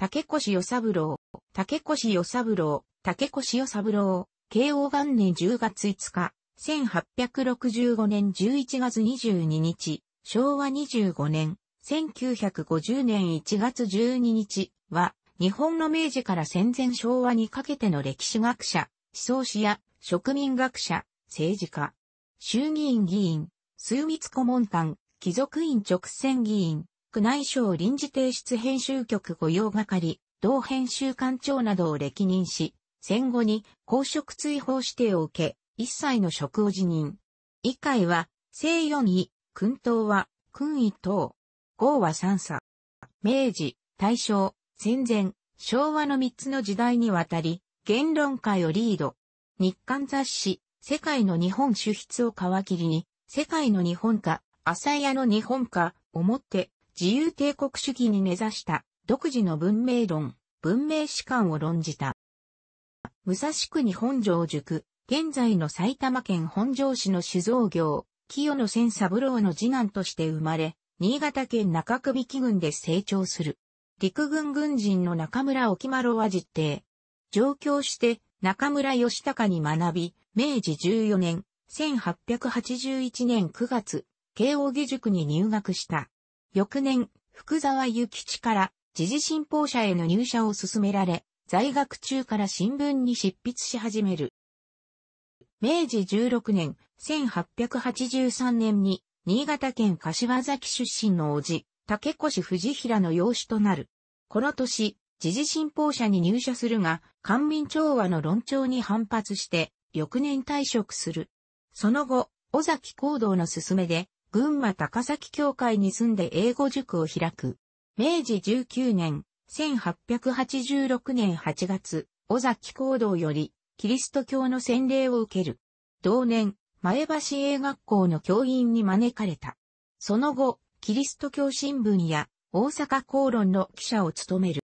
竹越与三郎、竹越与三郎、竹越与三郎、慶応元年10月5日、1865年11月22日、昭和25年、1950年1月12日は、日本の明治から戦前昭和にかけての歴史学者、思想史や植民学者、政治家、衆議院議員、枢密顧問官、貴族院直選議員、宮内省臨時提出編集局御用係、同編集官庁などを歴任し、戦後に公職追放指定を受け、一切の職を辞任。一回は、正四位、君党は、君位等。号は三佐。明治、大正、戦前、昭和の三つの時代にわたり、言論会をリード。日刊雑誌、世界の日本主筆を皮切りに、世界の日本か、朝屋の日本か、思って、自由帝国主義に根ざした独自の文明論、文明史観を論じた。武蔵国本城塾、現在の埼玉県本庄市の酒造業、清野千三郎の次男として生まれ、新潟県中首木郡で成長する。陸軍軍人の中村沖丸は実定。上京して中村義隆に学び、明治14年、1881年9月、慶應義塾に入学した。翌年、福沢諭吉から時事新報社への入社を勧められ、在学中から新聞に執筆し始める。明治16年、1883年に、新潟県柏崎出身の叔父、竹越藤平の養子となる。この年、時事新報社に入社するが、官民調和の論調に反発して、翌年退職する。その後、尾崎行動の勧めで、群馬高崎教会に住んで英語塾を開く。明治19年、1886年8月、尾崎行動より、キリスト教の洗礼を受ける。同年、前橋英学校の教員に招かれた。その後、キリスト教新聞や大阪公論の記者を務める。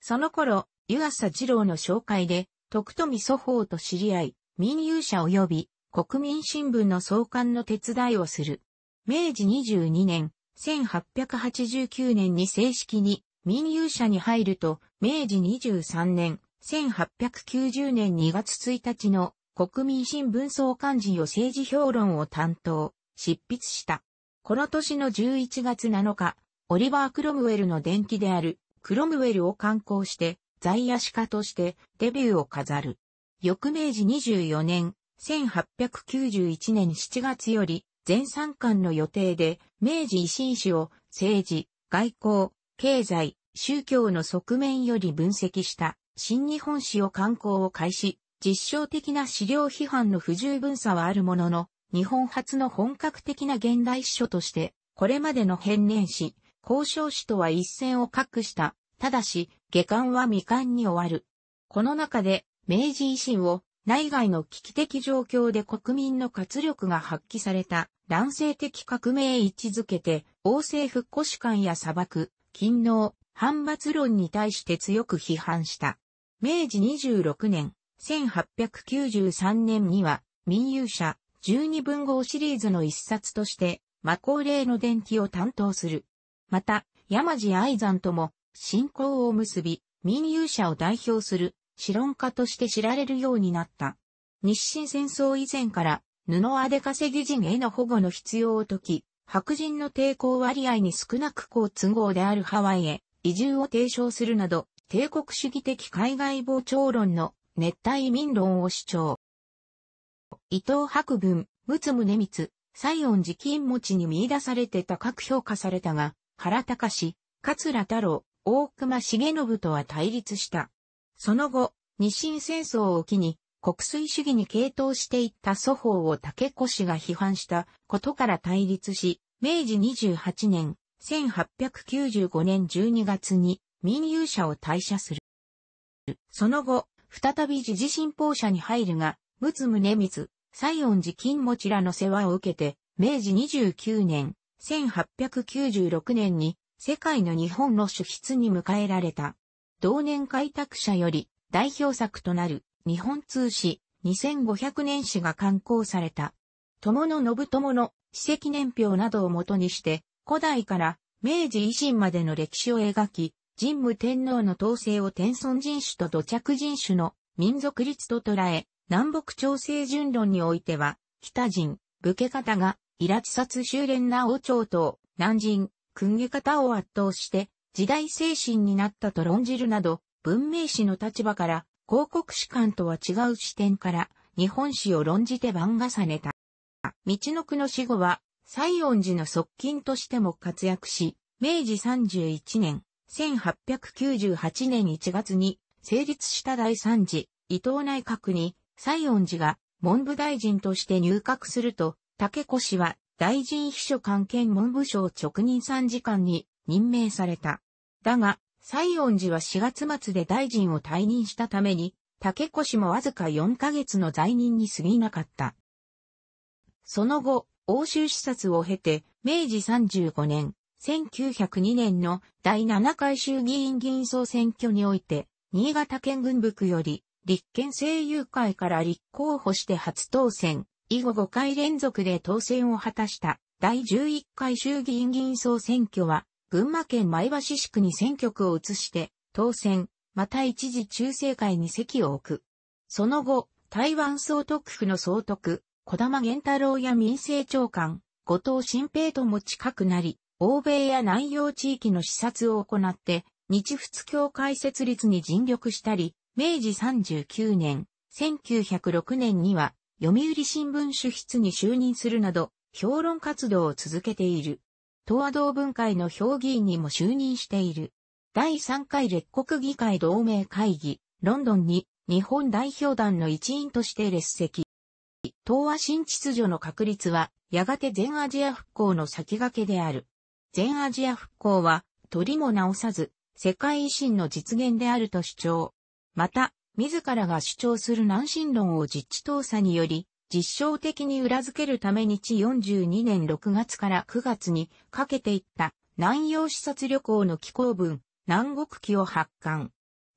その頃、湯浅二郎の紹介で、徳富祖法と知り合い、民有者及び国民新聞の創刊の手伝いをする。明治22年、1889年に正式に民有者に入ると、明治23年、1890年2月1日の国民新聞総刊時を政治評論を担当、執筆した。この年の11月7日、オリバー・クロムウェルの伝記である、クロムウェルを刊行して、在野史家としてデビューを飾る。翌明治24年、1891年7月より全参巻の予定で明治維新史を政治、外交、経済、宗教の側面より分析した新日本史を刊行を開始、実証的な資料批判の不十分さはあるものの、日本初の本格的な現代史書として、これまでの変年史、交渉史とは一線を画した。ただし、下巻は未完に終わる。この中で、明治維新を内外の危機的状況で国民の活力が発揮された、男性的革命位置づけて、王政復古史観や砂漠、勤労、反発論に対して強く批判した。明治26年、1893年には、民有者、12文豪シリーズの一冊として、魔法霊の伝記を担当する。また、山地愛山とも、信仰を結び、民有者を代表する詩論家として知られるようになった。日清戦争以前から布アデ稼ぎ人への保護の必要を解き、白人の抵抗割合に少なく好都合であるハワイへ移住を提唱するなど、帝国主義的海外膨張論の熱帯移民論を主張。伊藤博文、陸奥宗光、西園寺金持ちに見出されて高く評価されたが、原隆、桂太郎、大隈重信とは対立した。その後、日清戦争を機に、国粋主義に傾倒していった祖法を竹越が批判したことから対立し、明治28年、1895年12月に民有者を退社する。その後、再び自治信奉者に入るが、仏宗光、西園寺金持らの世話を受けて、明治29年、1896年に世界の日本の主筆に迎えられた。同年開拓者より代表作となる日本通史2500年史が刊行された。友の信友の史跡年表などをもとにして古代から明治維新までの歴史を描き、神武天皇の統制を天孫人種と土着人種の民族率と捉え、南北朝政順論においては、北人、武家方が、イラチ殺修練な王朝と、南人、訓下方を圧倒して、時代精神になったと論じるなど、文明史の立場から、広告史観とは違う視点から、日本史を論じて番重ねた。道の区の死後は、西園寺の側近としても活躍し、明治31年、1898年1月に成立した第3次伊藤内閣に西園寺が文部大臣として入閣すると、竹子氏は大臣秘書官兼文部省直任参事官に任命された。だが、西恩寺は4月末で大臣を退任したために、竹越もわずか4ヶ月の在任に過ぎなかった。その後、欧州視察を経て、明治35年、1902年の第7回衆議院議員総選挙において、新潟県軍部区より、立憲政友会から立候補して初当選、以後5回連続で当選を果たした、第11回衆議院議員総選挙は、群馬県前橋市区に選挙区を移して、当選、また一時中正会に席を置く。その後、台湾総督府の総督、小玉玄太郎や民政長官、後藤新平とも近くなり、欧米や南洋地域の視察を行って、日仏教会設立に尽力したり、明治39年、1906年には、読売新聞主筆に就任するなど、評論活動を続けている。東亜同文会の評議員にも就任している。第3回列国議会同盟会議、ロンドンに日本代表団の一員として列席。東亜新秩序の確立は、やがて全アジア復興の先駆けである。全アジア復興は、取りも直さず、世界維新の実現であると主張。また、自らが主張する南進論を実地調査により、実証的に裏付けるために地42年6月から9月にかけていった南洋視察旅行の寄稿文、南国記を発刊。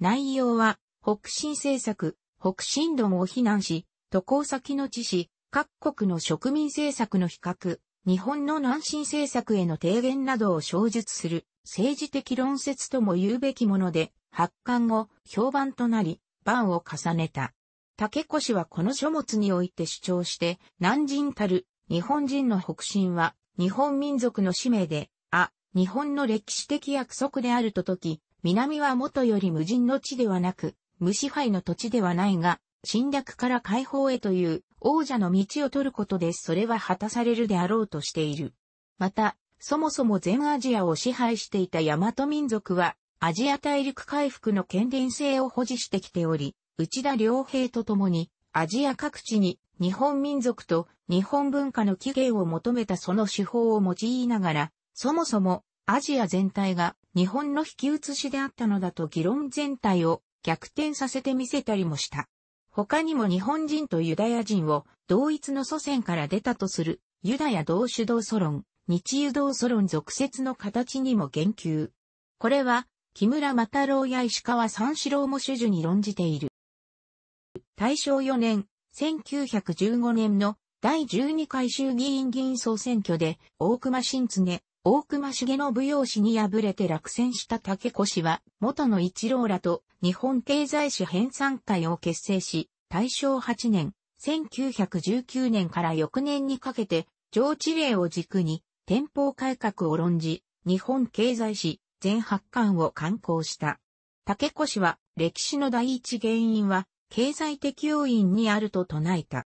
内容は、北進政策、北進論を非難し、渡航先の地市、各国の植民政策の比較、日本の南進政策への提言などを詳述する政治的論説とも言うべきもので、発刊後、評判となり、版を重ねた。竹越はこの書物において主張して、南人たる、日本人の北進は、日本民族の使命で、あ、日本の歴史的約束であるとき、南は元より無人の地ではなく、無支配の土地ではないが、侵略から解放へという王者の道を取ることでそれは果たされるであろうとしている。また、そもそも全アジアを支配していた大和民族は、アジア大陸回復の権限性を保持してきており、内田良平と共に、アジア各地に日本民族と日本文化の起源を求めたその手法を用いながら、そもそもアジア全体が日本の引き写しであったのだと議論全体を逆転させてみせたりもした。他にも日本人とユダヤ人を同一の祖先から出たとするユダヤ同導、ソ祖論、日ユ同祖論俗説の形にも言及。これは木村又郎や石川三四郎も主樹に論じている。大正4年、1915年の第12回衆議院議員総選挙で、大熊新常、大熊重信用氏に敗れて落選した竹子氏は、元の一郎らと日本経済史編纂会を結成し、大正8年、1919年から翌年にかけて、上智令を軸に、天保改革を論じ、日本経済史全8巻を刊行した。竹子氏は、歴史の第一原因は、経済的要因にあると唱えた。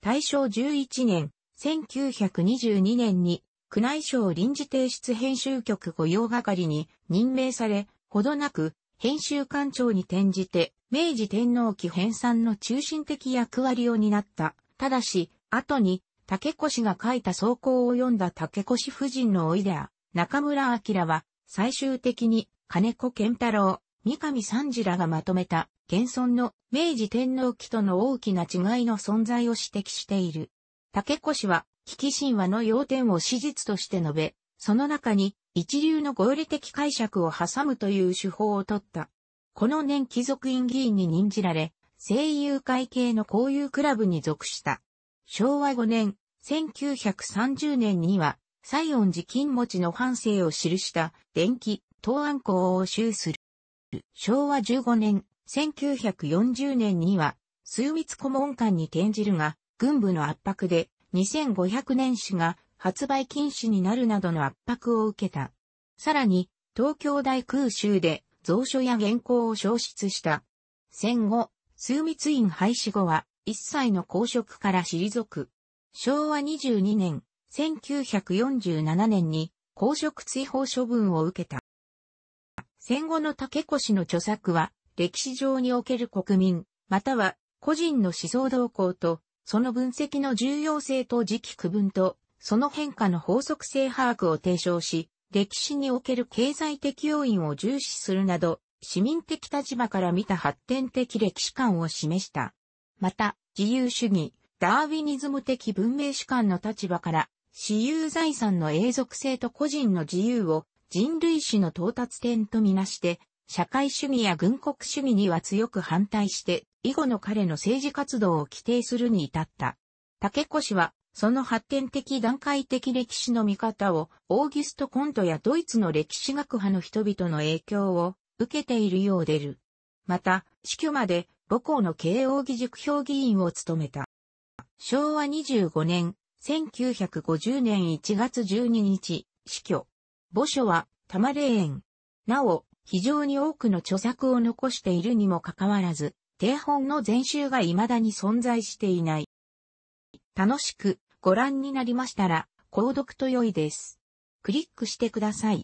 大正11年、1922年に、宮内省臨時提出編集局御用係に任命され、ほどなく、編集官庁に転じて、明治天皇期編纂の中心的役割を担った。ただし、後に、竹越が書いた草稿を読んだ竹越夫人のおいであ、中村明は、最終的に、金子健太郎、三上三次らがまとめた、現存の明治天皇期との大きな違いの存在を指摘している。竹越は、危機神話の要点を史実として述べ、その中に一流の合理的解釈を挟むという手法を取った。この年貴族院議員に任じられ、声優会系の交友クラブに属した。昭和5年、1930年には、西園寺金持ちの半生を記した電気、東安校を収する。昭和15年、1940年には、数密顧問館に転じるが、軍部の圧迫で、2500年史が発売禁止になるなどの圧迫を受けた。さらに、東京大空襲で、蔵書や原稿を消失した。戦後、数密院廃止後は、一切の公職から退く。昭和22年、1947年に公職追放処分を受けた。戦後の竹越の著作は、歴史上における国民、または個人の思想動向と、その分析の重要性と時期区分と、その変化の法則性把握を提唱し、歴史における経済的要因を重視するなど、市民的立場から見た発展的歴史観を示した。また、自由主義、ダーウィニズム的文明史観の立場から、私有財産の永続性と個人の自由を人類史の到達点とみなして、社会主義や軍国主義には強く反対して、以後の彼の政治活動を規定するに至った。竹越は、その発展的段階的歴史の見方を、オーギュスト・コントやドイツの歴史学派の人々の影響を受けているようでる。また、死去まで母校の慶応義塾評議員を務めた。昭和25年、1950年1月12日、死去。墓所は玉霊園。なお、非常に多くの著作を残しているにもかかわらず、定本の全集が未だに存在していない。楽しくご覧になりましたら、購読と良いです。クリックしてください。